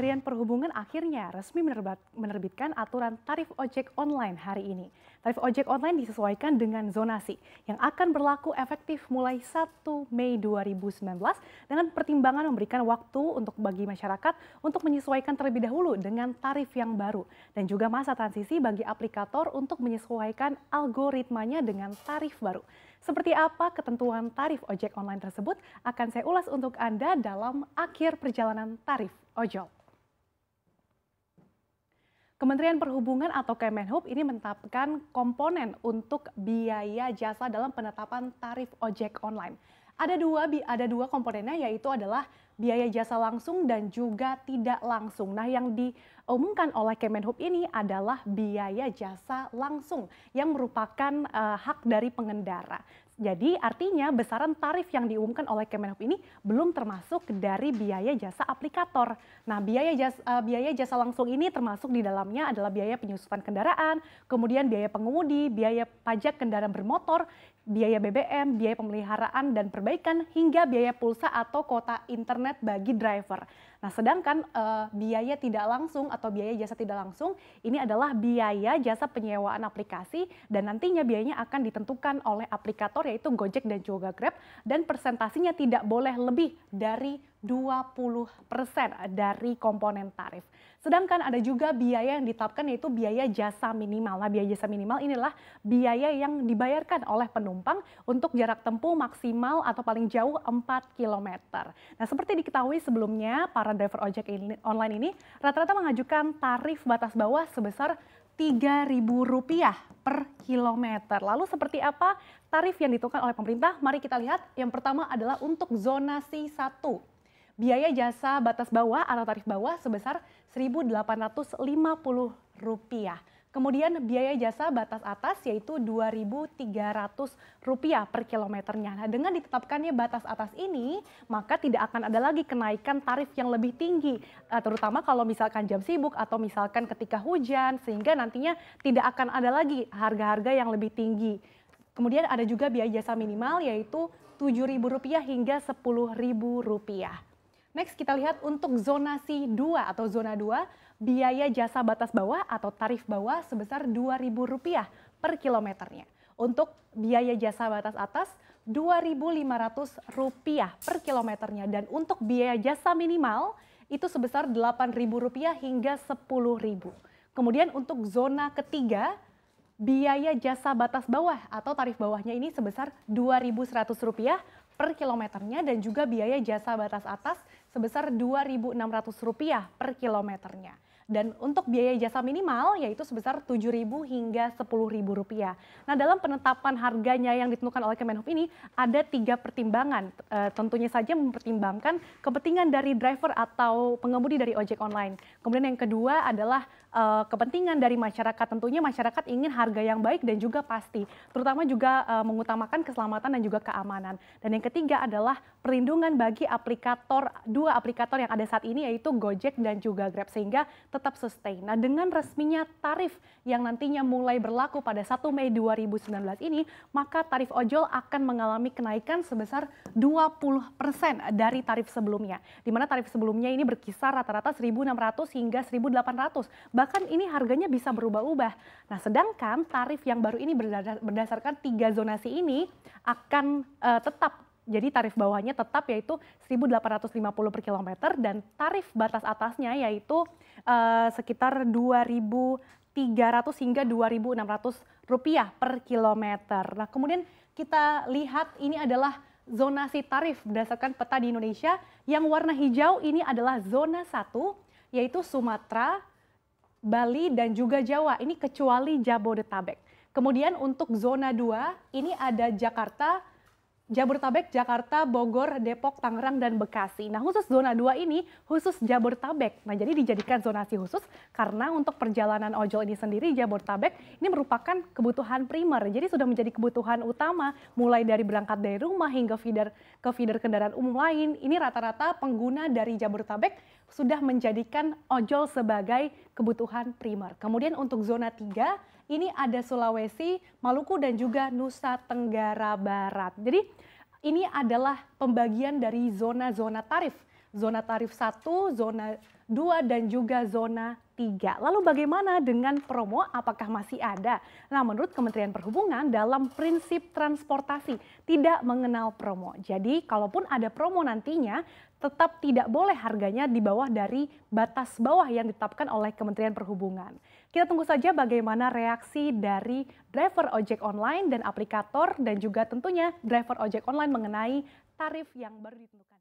Kementerian Perhubungan akhirnya resmi menerbitkan aturan tarif ojek online hari ini. Tarif ojek online disesuaikan dengan zonasi yang akan berlaku efektif mulai 1 Mei 2019 dengan pertimbangan memberikan waktu untuk bagi masyarakat untuk menyesuaikan terlebih dahulu dengan tarif yang baru dan juga masa transisi bagi aplikator untuk menyesuaikan algoritmanya dengan tarif baru. Seperti apa ketentuan tarif ojek online tersebut akan saya ulas untuk Anda dalam akhir perjalanan tarif ojol. Kementerian Perhubungan atau Kemenhub ini menetapkan komponen untuk biaya jasa dalam penetapan tarif ojek online. Ada dua ada dua komponennya yaitu adalah biaya jasa langsung dan juga tidak langsung. Nah, yang diumumkan oleh Kemenhub ini adalah biaya jasa langsung yang merupakan uh, hak dari pengendara. Jadi artinya besaran tarif yang diumumkan oleh Kemenhub ini belum termasuk dari biaya jasa aplikator. Nah, biaya jasa, eh, biaya jasa langsung ini termasuk di dalamnya adalah biaya penyusutan kendaraan, kemudian biaya pengemudi, biaya pajak kendaraan bermotor, biaya BBM, biaya pemeliharaan dan perbaikan hingga biaya pulsa atau kota internet bagi driver. Nah, sedangkan uh, biaya tidak langsung atau biaya jasa tidak langsung ini adalah biaya jasa penyewaan aplikasi dan nantinya biayanya akan ditentukan oleh aplikator yaitu Gojek dan juga Grab dan persentasinya tidak boleh lebih dari 20% dari komponen tarif. Sedangkan ada juga biaya yang ditetapkan yaitu biaya jasa minimal. Nah, biaya jasa minimal inilah biaya yang dibayarkan oleh penumpang untuk jarak tempuh maksimal atau paling jauh 4 km. Nah, seperti diketahui sebelumnya, para driver ojek online ini rata-rata mengajukan tarif batas bawah sebesar Rp3.000 per kilometer. Lalu seperti apa tarif yang ditukar oleh pemerintah? Mari kita lihat. Yang pertama adalah untuk zonasi 1. Biaya jasa batas bawah atau tarif bawah sebesar Rp1.850. Kemudian biaya jasa batas atas yaitu Rp2.300 per kilometernya. Nah, dengan ditetapkannya batas atas ini, maka tidak akan ada lagi kenaikan tarif yang lebih tinggi, eh, terutama kalau misalkan jam sibuk atau misalkan ketika hujan, sehingga nantinya tidak akan ada lagi harga-harga yang lebih tinggi. Kemudian ada juga biaya jasa minimal yaitu Rp7.000 hingga Rp10.000. Next kita lihat untuk zonasi 2 atau zona 2, biaya jasa batas bawah atau tarif bawah sebesar Rp2.000 per kilometernya. Untuk biaya jasa batas atas Rp2.500 per kilometernya dan untuk biaya jasa minimal itu sebesar Rp8.000 hingga Rp10.000. Kemudian untuk zona ketiga biaya jasa batas bawah atau tarif bawahnya ini sebesar Rp2.100 per kilometernya dan juga biaya jasa batas atas sebesar Rp2.600 per kilometernya. Dan untuk biaya jasa minimal yaitu sebesar Rp7.000 hingga Rp10.000. Nah dalam penetapan harganya yang ditentukan oleh Kemenhub ini ada tiga pertimbangan. E, tentunya saja mempertimbangkan kepentingan dari driver atau pengemudi dari ojek online. Kemudian yang kedua adalah e, kepentingan dari masyarakat. Tentunya masyarakat ingin harga yang baik dan juga pasti. Terutama juga e, mengutamakan keselamatan dan juga keamanan. Dan yang ketiga adalah perlindungan bagi aplikator, dua aplikator yang ada saat ini yaitu Gojek dan juga Grab. Sehingga tetap sustain. Nah, dengan resminya tarif yang nantinya mulai berlaku pada 1 Mei 2019 ini, maka tarif ojol akan mengalami kenaikan sebesar 20% dari tarif sebelumnya. Di mana tarif sebelumnya ini berkisar rata-rata 1.600 hingga 1.800. Bahkan ini harganya bisa berubah-ubah. Nah, sedangkan tarif yang baru ini berdasarkan tiga zonasi ini akan uh, tetap jadi tarif bawahnya tetap yaitu 1.850 per kilometer dan tarif batas atasnya yaitu uh, sekitar 2.300 hingga 2.600 rupiah per kilometer. Nah kemudian kita lihat ini adalah zonasi tarif berdasarkan peta di Indonesia yang warna hijau ini adalah zona 1 yaitu Sumatera, Bali dan juga Jawa. Ini kecuali Jabodetabek. Kemudian untuk zona 2 ini ada Jakarta, Jabodetabek, Jakarta, Bogor, Depok, Tangerang, dan Bekasi. Nah khusus zona 2 ini khusus Jabodetabek. Nah jadi dijadikan zonasi khusus karena untuk perjalanan ojol ini sendiri Jabodetabek ini merupakan kebutuhan primer. Jadi sudah menjadi kebutuhan utama mulai dari berangkat dari rumah hingga feeder ke feeder kendaraan umum lain. Ini rata-rata pengguna dari Jabodetabek sudah menjadikan ojol sebagai kebutuhan primer. Kemudian untuk zona 3 ini ada Sulawesi, Maluku dan juga Nusa Tenggara Barat. Jadi ini adalah pembagian dari zona-zona tarif. Zona tarif 1, zona 2 dan juga zona 3. Lalu bagaimana dengan promo apakah masih ada? Nah, menurut Kementerian Perhubungan dalam prinsip transportasi tidak mengenal promo. Jadi, kalaupun ada promo nantinya tetap tidak boleh harganya di bawah dari batas bawah yang ditetapkan oleh Kementerian Perhubungan. Kita tunggu saja bagaimana reaksi dari driver ojek online dan aplikator dan juga tentunya driver ojek online mengenai tarif yang baru ditentukan.